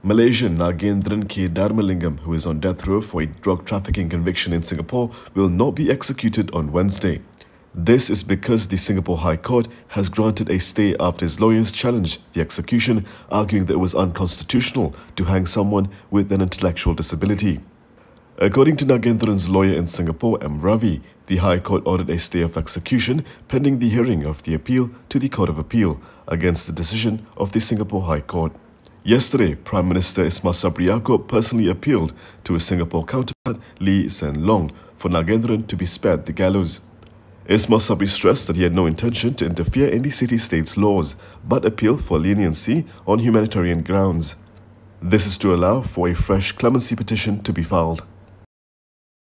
Malaysian Nagendran K. Dharmalingam, who is on death row for a drug trafficking conviction in Singapore, will not be executed on Wednesday. This is because the Singapore High Court has granted a stay after his lawyers challenged the execution, arguing that it was unconstitutional to hang someone with an intellectual disability. According to Nagendran's lawyer in Singapore, M. Ravi, the High Court ordered a stay of execution pending the hearing of the appeal to the Court of Appeal against the decision of the Singapore High Court. Yesterday, Prime Minister Ismail Sabri Yaakob personally appealed to his Singapore counterpart Lee Hsien Long for Nagendran to be spared the gallows. Ismail Sabri stressed that he had no intention to interfere in the city-state's laws, but appealed for leniency on humanitarian grounds. This is to allow for a fresh clemency petition to be filed.